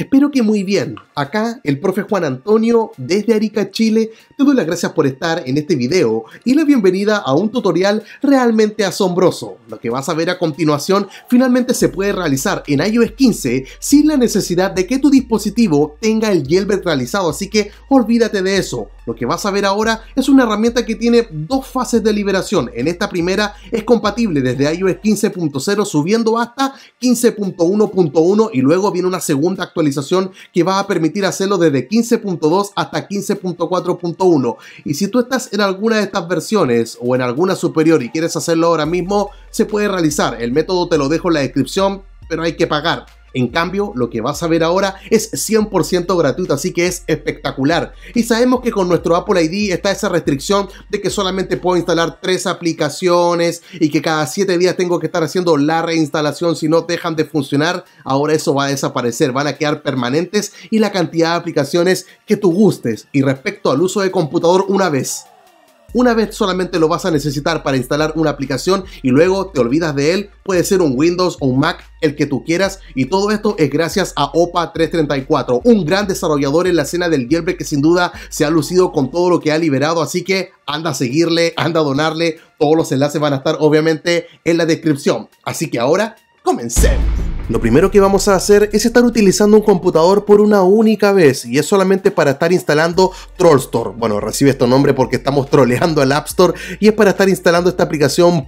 Espero que muy bien. Acá el profe Juan Antonio desde Arica, Chile. Te doy las gracias por estar en este video y la bienvenida a un tutorial realmente asombroso. Lo que vas a ver a continuación finalmente se puede realizar en iOS 15 sin la necesidad de que tu dispositivo tenga el jailbreak realizado, así que olvídate de eso. Lo que vas a ver ahora es una herramienta que tiene dos fases de liberación. En esta primera es compatible desde iOS 15.0 subiendo hasta 15.1.1 y luego viene una segunda actualización que va a permitir hacerlo desde 15.2 hasta 15.4.1. Y si tú estás en alguna de estas versiones o en alguna superior y quieres hacerlo ahora mismo, se puede realizar. El método te lo dejo en la descripción, pero hay que pagar. En cambio, lo que vas a ver ahora es 100% gratuito, así que es espectacular. Y sabemos que con nuestro Apple ID está esa restricción de que solamente puedo instalar tres aplicaciones y que cada 7 días tengo que estar haciendo la reinstalación si no dejan de funcionar. Ahora eso va a desaparecer, van a quedar permanentes y la cantidad de aplicaciones que tú gustes. Y respecto al uso de computador una vez una vez solamente lo vas a necesitar para instalar una aplicación y luego te olvidas de él, puede ser un Windows o un Mac, el que tú quieras y todo esto es gracias a OPA 334, un gran desarrollador en la escena del Gilbert que sin duda se ha lucido con todo lo que ha liberado, así que anda a seguirle, anda a donarle, todos los enlaces van a estar obviamente en la descripción. Así que ahora, comencemos. Lo primero que vamos a hacer es estar utilizando un computador por una única vez y es solamente para estar instalando Troll Store. Bueno, recibe este nombre porque estamos troleando al App Store y es para estar instalando esta aplicación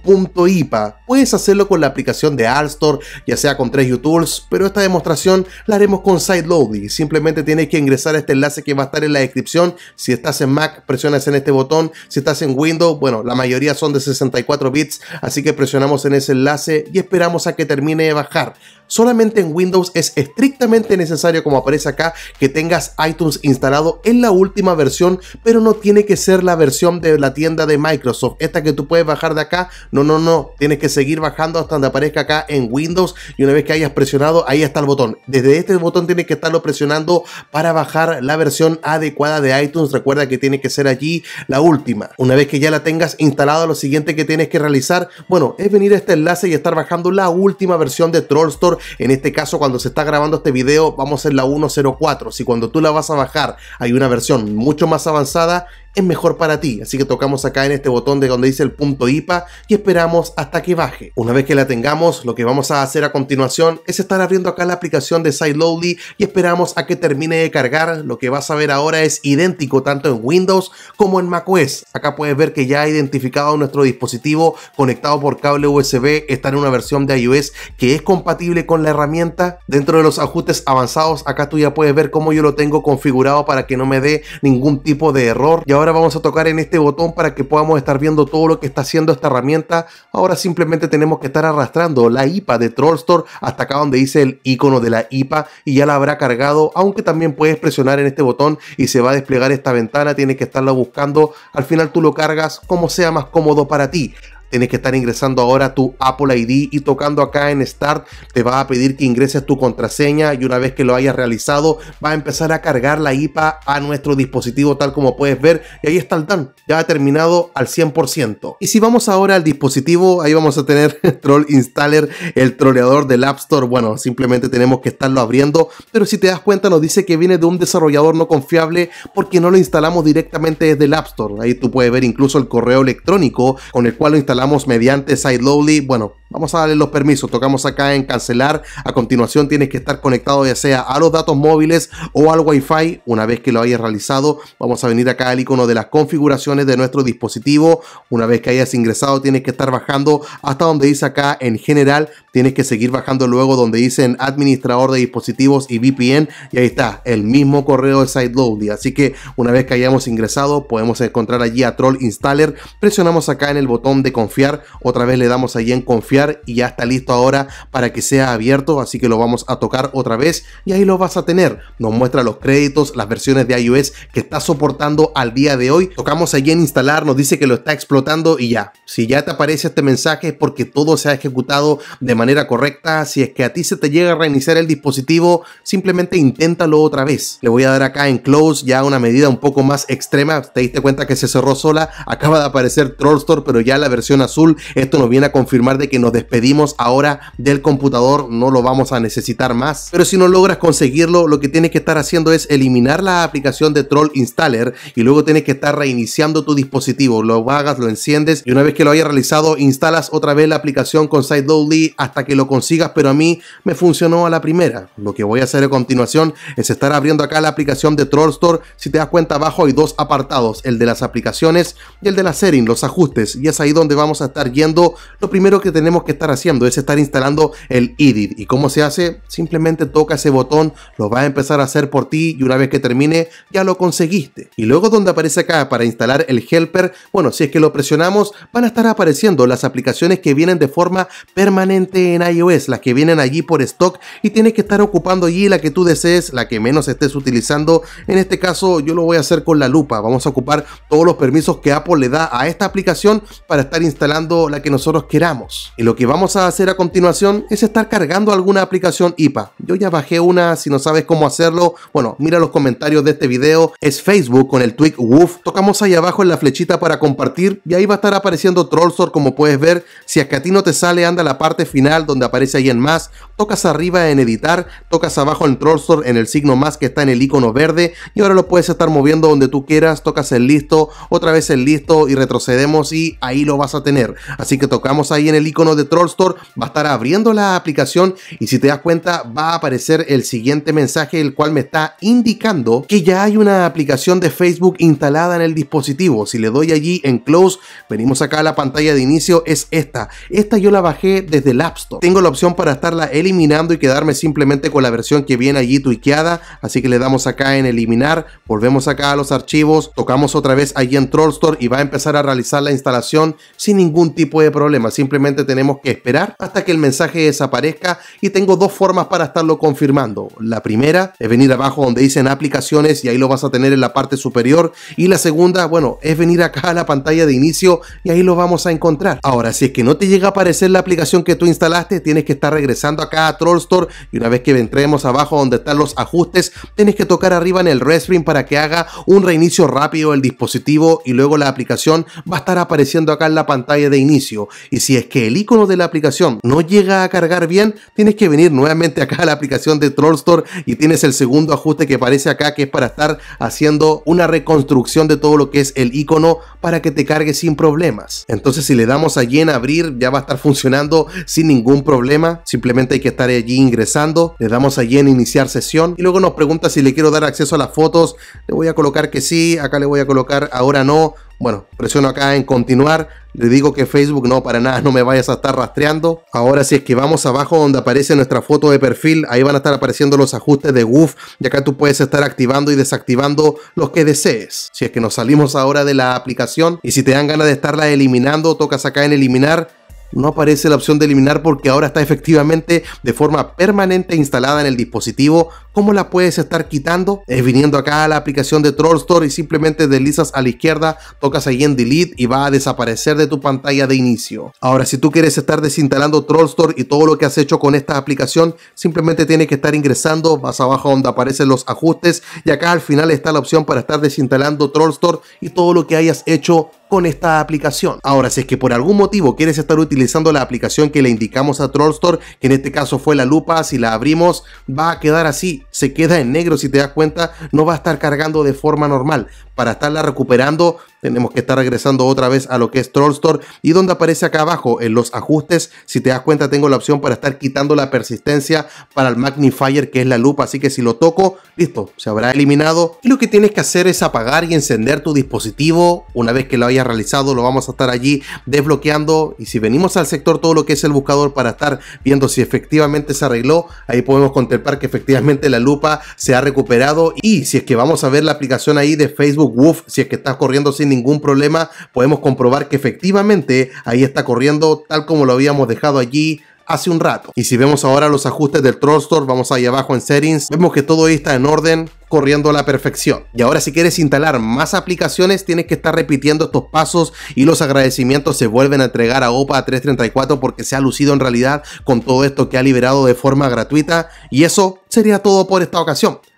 .ipa. Puedes hacerlo con la aplicación de App Store, ya sea con 3 Tools, pero esta demostración la haremos con SideLoadly. Simplemente tienes que ingresar a este enlace que va a estar en la descripción. Si estás en Mac, presionas en este botón. Si estás en Windows, bueno, la mayoría son de 64 bits, así que presionamos en ese enlace y esperamos a que termine de bajar solamente en Windows es estrictamente necesario, como aparece acá, que tengas iTunes instalado en la última versión, pero no tiene que ser la versión de la tienda de Microsoft, esta que tú puedes bajar de acá, no, no, no, tienes que seguir bajando hasta donde aparezca acá en Windows y una vez que hayas presionado, ahí está el botón. Desde este botón tienes que estarlo presionando para bajar la versión adecuada de iTunes, recuerda que tiene que ser allí la última. Una vez que ya la tengas instalada, lo siguiente que tienes que realizar, bueno, es venir a este enlace y estar bajando la última versión de Troll Store en este caso, cuando se está grabando este video, vamos en la 1.04. Si cuando tú la vas a bajar hay una versión mucho más avanzada, es mejor para ti. Así que tocamos acá en este botón de donde dice el punto IPA y esperamos hasta que baje. Una vez que la tengamos, lo que vamos a hacer a continuación es estar abriendo acá la aplicación de SideLoadly y esperamos a que termine de cargar. Lo que vas a ver ahora es idéntico tanto en Windows como en macOS. Acá puedes ver que ya ha identificado nuestro dispositivo conectado por cable USB. Está en una versión de iOS que es compatible con la herramienta. Dentro de los ajustes avanzados, acá tú ya puedes ver cómo yo lo tengo configurado para que no me dé ningún tipo de error ahora vamos a tocar en este botón para que podamos estar viendo todo lo que está haciendo esta herramienta. Ahora simplemente tenemos que estar arrastrando la IPA de Trollstore hasta acá donde dice el icono de la IPA y ya la habrá cargado, aunque también puedes presionar en este botón y se va a desplegar esta ventana, tienes que estarla buscando. Al final tú lo cargas como sea más cómodo para ti. Tienes que estar ingresando ahora tu Apple ID y tocando acá en Start te va a pedir que ingreses tu contraseña y una vez que lo hayas realizado va a empezar a cargar la IPA a nuestro dispositivo tal como puedes ver y ahí está el DAN, ya ha terminado al 100%. Y si vamos ahora al dispositivo, ahí vamos a tener Troll Installer, el troleador del App Store, bueno, simplemente tenemos que estarlo abriendo, pero si te das cuenta nos dice que viene de un desarrollador no confiable porque no lo instalamos directamente desde el App Store. Ahí tú puedes ver incluso el correo electrónico con el cual lo instalamos mediante Side Lowly. Bueno, Vamos a darle los permisos. Tocamos acá en cancelar. A continuación tienes que estar conectado ya sea a los datos móviles o al Wi-Fi. Una vez que lo hayas realizado, vamos a venir acá al icono de las configuraciones de nuestro dispositivo. Una vez que hayas ingresado, tienes que estar bajando hasta donde dice acá en general. Tienes que seguir bajando luego donde dicen administrador de dispositivos y VPN. Y ahí está, el mismo correo de SiteLoadly. Así que una vez que hayamos ingresado, podemos encontrar allí a Troll Installer. Presionamos acá en el botón de confiar. Otra vez le damos allí en confiar y ya está listo ahora para que sea abierto, así que lo vamos a tocar otra vez y ahí lo vas a tener. Nos muestra los créditos, las versiones de iOS que está soportando al día de hoy. Tocamos allí en instalar, nos dice que lo está explotando y ya. Si ya te aparece este mensaje es porque todo se ha ejecutado de manera correcta. Si es que a ti se te llega a reiniciar el dispositivo, simplemente inténtalo otra vez. Le voy a dar acá en close ya una medida un poco más extrema. Te diste cuenta que se cerró sola, acaba de aparecer Store, pero ya la versión azul. Esto nos viene a confirmar de que nos despedimos ahora del computador, no lo vamos a necesitar más. Pero si no logras conseguirlo, lo que tienes que estar haciendo es eliminar la aplicación de Troll Installer y luego tienes que estar reiniciando tu dispositivo. Lo hagas, lo enciendes y una vez que lo hayas realizado, instalas otra vez la aplicación con only hasta que lo consigas, pero a mí me funcionó a la primera. Lo que voy a hacer a continuación es estar abriendo acá la aplicación de Troll Store. Si te das cuenta, abajo hay dos apartados, el de las aplicaciones y el de la setting, los ajustes. Y es ahí donde vamos a estar yendo. Lo primero que tenemos que estar haciendo es estar instalando el edit. ¿Y cómo se hace? Simplemente toca ese botón, lo va a empezar a hacer por ti y una vez que termine ya lo conseguiste. Y luego donde aparece acá para instalar el helper, bueno, si es que lo presionamos van a estar apareciendo las aplicaciones que vienen de forma permanente en iOS, las que vienen allí por stock y tienes que estar ocupando allí la que tú desees, la que menos estés utilizando. En este caso yo lo voy a hacer con la lupa, vamos a ocupar todos los permisos que Apple le da a esta aplicación para estar instalando la que nosotros queramos lo que vamos a hacer a continuación es estar cargando alguna aplicación IPA. Yo ya bajé una, si no sabes cómo hacerlo, bueno, mira los comentarios de este video. Es Facebook con el tweet woof. Tocamos ahí abajo en la flechita para compartir y ahí va a estar apareciendo Trollsort como puedes ver. Si es que a ti no te sale, anda a la parte final donde aparece ahí en más. Tocas arriba en editar, tocas abajo en Trollsort en el signo más que está en el icono verde y ahora lo puedes estar moviendo donde tú quieras. Tocas el listo, otra vez el listo y retrocedemos y ahí lo vas a tener. Así que tocamos ahí en el icono de Troll Store, va a estar abriendo la aplicación y si te das cuenta va a aparecer el siguiente mensaje el cual me está indicando que ya hay una aplicación de Facebook instalada en el dispositivo. Si le doy allí en close, venimos acá a la pantalla de inicio, es esta. Esta yo la bajé desde el App Store. Tengo la opción para estarla eliminando y quedarme simplemente con la versión que viene allí tuiqueada, así que le damos acá en eliminar, volvemos acá a los archivos, tocamos otra vez allí en Troll Store y va a empezar a realizar la instalación sin ningún tipo de problema. Simplemente tenemos que esperar hasta que el mensaje desaparezca y tengo dos formas para estarlo confirmando. La primera es venir abajo donde dicen aplicaciones y ahí lo vas a tener en la parte superior y la segunda, bueno, es venir acá a la pantalla de inicio y ahí lo vamos a encontrar. Ahora, si es que no te llega a aparecer la aplicación que tú instalaste, tienes que estar regresando acá a Troll Store y una vez que entremos abajo donde están los ajustes, tienes que tocar arriba en el restring para que haga un reinicio rápido el dispositivo y luego la aplicación va a estar apareciendo acá en la pantalla de inicio. Y si es que el icono de la aplicación no llega a cargar bien, tienes que venir nuevamente acá a la aplicación de Troll Store y tienes el segundo ajuste que aparece acá que es para estar haciendo una reconstrucción de todo lo que es el icono para que te cargue sin problemas. Entonces si le damos allí en abrir ya va a estar funcionando sin ningún problema, simplemente hay que estar allí ingresando, le damos allí en iniciar sesión y luego nos pregunta si le quiero dar acceso a las fotos, le voy a colocar que sí, acá le voy a colocar ahora no, bueno, presiono acá en continuar. Le digo que Facebook no, para nada, no me vayas a estar rastreando. Ahora si es que vamos abajo donde aparece nuestra foto de perfil, ahí van a estar apareciendo los ajustes de Wuf, y acá tú puedes estar activando y desactivando los que desees. Si es que nos salimos ahora de la aplicación y si te dan ganas de estarla eliminando, tocas acá en eliminar no aparece la opción de eliminar porque ahora está efectivamente de forma permanente instalada en el dispositivo. ¿Cómo la puedes estar quitando? Es viniendo acá a la aplicación de Troll Store y simplemente deslizas a la izquierda, tocas ahí en Delete y va a desaparecer de tu pantalla de inicio. Ahora, si tú quieres estar desinstalando Troll Store y todo lo que has hecho con esta aplicación, simplemente tienes que estar ingresando, vas abajo donde aparecen los ajustes y acá al final está la opción para estar desinstalando Troll Store y todo lo que hayas hecho con esta aplicación. Ahora, si es que por algún motivo quieres estar utilizando la aplicación que le indicamos a Trollstore, que en este caso fue la lupa, si la abrimos va a quedar así, se queda en negro si te das cuenta, no va a estar cargando de forma normal para estarla recuperando, tenemos que estar regresando otra vez a lo que es Troll Store y donde aparece acá abajo en los ajustes, si te das cuenta tengo la opción para estar quitando la persistencia para el magnifier que es la lupa, así que si lo toco, listo, se habrá eliminado y lo que tienes que hacer es apagar y encender tu dispositivo, una vez que lo hayas realizado lo vamos a estar allí desbloqueando y si venimos al sector todo lo que es el buscador para estar viendo si efectivamente se arregló, ahí podemos contemplar que efectivamente la lupa se ha recuperado y si es que vamos a ver la aplicación ahí de Facebook si es que estás corriendo sin ningún problema, podemos comprobar que efectivamente ahí está corriendo tal como lo habíamos dejado allí hace un rato. Y si vemos ahora los ajustes del Troll Store, vamos ahí abajo en Settings, vemos que todo ahí está en orden, corriendo a la perfección. Y ahora si quieres instalar más aplicaciones, tienes que estar repitiendo estos pasos y los agradecimientos se vuelven a entregar a OPA 334 porque se ha lucido en realidad con todo esto que ha liberado de forma gratuita. Y eso sería todo por esta ocasión.